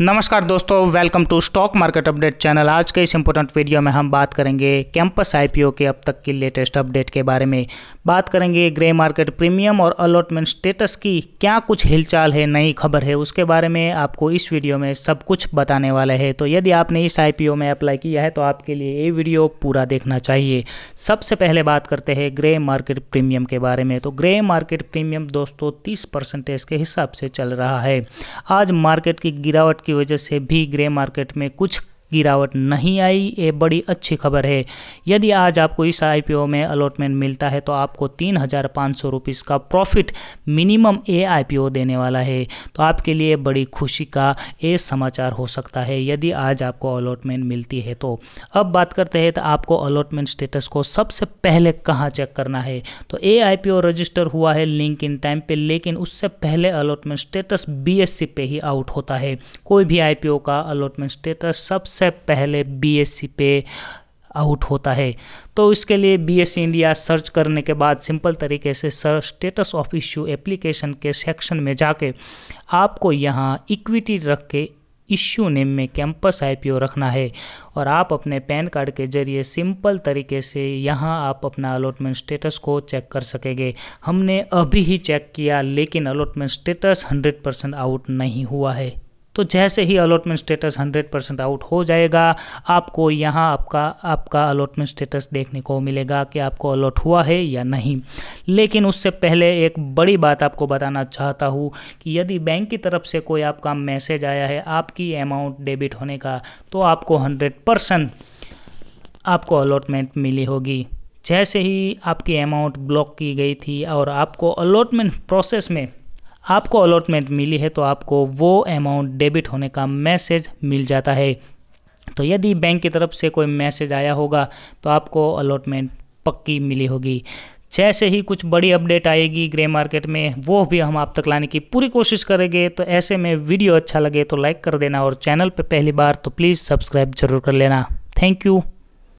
नमस्कार दोस्तों welcome to stock market update channel आज के इस इम्पोर्टेंट वीडियो में हम बात करेंगे कैंपस आईपीओ के अब तक की लेटेस्ट अपडेट के बारे में बात करेंगे ग्रे मार्केट प्रीमियम और अलॉटमेंट स्टेटस की क्या कुछ हिलचाल है नई खबर है उसके बारे में आपको इस वीडियो में सब कुछ बताने वाला है तो यदि आपने इस आई में अप्लाई किया है तो आपके लिए ये वीडियो पूरा देखना चाहिए सबसे पहले बात करते हैं ग्रे मार्केट प्रीमियम के बारे में तो ग्रे मार्केट प्रीमियम दोस्तों तीस के हिसाब से चल रहा है आज मार्केट की गिरावट की वजह से भी ग्रे मार्केट में कुछ गिरावट नहीं आई ये बड़ी अच्छी खबर है यदि आज आपको इस आईपीओ में अलॉटमेंट मिलता है तो आपको तीन हज़ार पाँच सौ रुपीज़ का प्रॉफिट मिनिमम ए आईपीओ देने वाला है तो आपके लिए बड़ी खुशी का ये समाचार हो सकता है यदि आज आपको अलॉटमेंट मिलती है तो अब बात करते हैं तो आपको अलॉटमेंट स्टेटस को सबसे पहले कहाँ चेक करना है तो ए आई रजिस्टर हुआ है लिंक इन टाइम पर लेकिन उससे पहले अलॉटमेंट स्टेटस बी पे ही आउट होता है कोई भी आई का अलॉटमेंट स्टेटस सबसे सबसे पहले बीएससी पे आउट होता है तो इसके लिए बी एस इंडिया सर्च करने के बाद सिंपल तरीके से sir status of issue application के सेक्शन में जाके आपको यहाँ इक्विटी रख के इश्यू नेम में कैंपस आईपीओ रखना है और आप अपने पैन कार्ड के जरिए सिंपल तरीके से यहाँ आप अपना अलॉटमेंट स्टेटस को चेक कर सकेंगे हमने अभी ही चेक किया लेकिन अलॉटमेंट स्टेटस 100 परसेंट आउट नहीं हुआ है तो जैसे ही अलॉटमेंट स्टेटस 100 परसेंट आउट हो जाएगा आपको यहाँ आपका आपका अलॉटमेंट स्टेटस देखने को मिलेगा कि आपको अलॉट हुआ है या नहीं लेकिन उससे पहले एक बड़ी बात आपको बताना चाहता हूँ कि यदि बैंक की तरफ से कोई आपका मैसेज आया है आपकी अमाउंट डेबिट होने का तो आपको हंड्रेड परसेंट आपको अलॉटमेंट मिली होगी जैसे ही आपकी अमाउंट ब्लॉक की गई थी और आपको अलॉटमेंट प्रोसेस में आपको अलॉटमेंट मिली है तो आपको वो अमाउंट डेबिट होने का मैसेज मिल जाता है तो यदि बैंक की तरफ से कोई मैसेज आया होगा तो आपको अलॉटमेंट पक्की मिली होगी जैसे ही कुछ बड़ी अपडेट आएगी ग्रे मार्केट में वो भी हम आप तक लाने की पूरी कोशिश करेंगे तो ऐसे में वीडियो अच्छा लगे तो लाइक कर देना और चैनल पर पहली बार तो प्लीज़ सब्सक्राइब जरूर कर लेना थैंक यू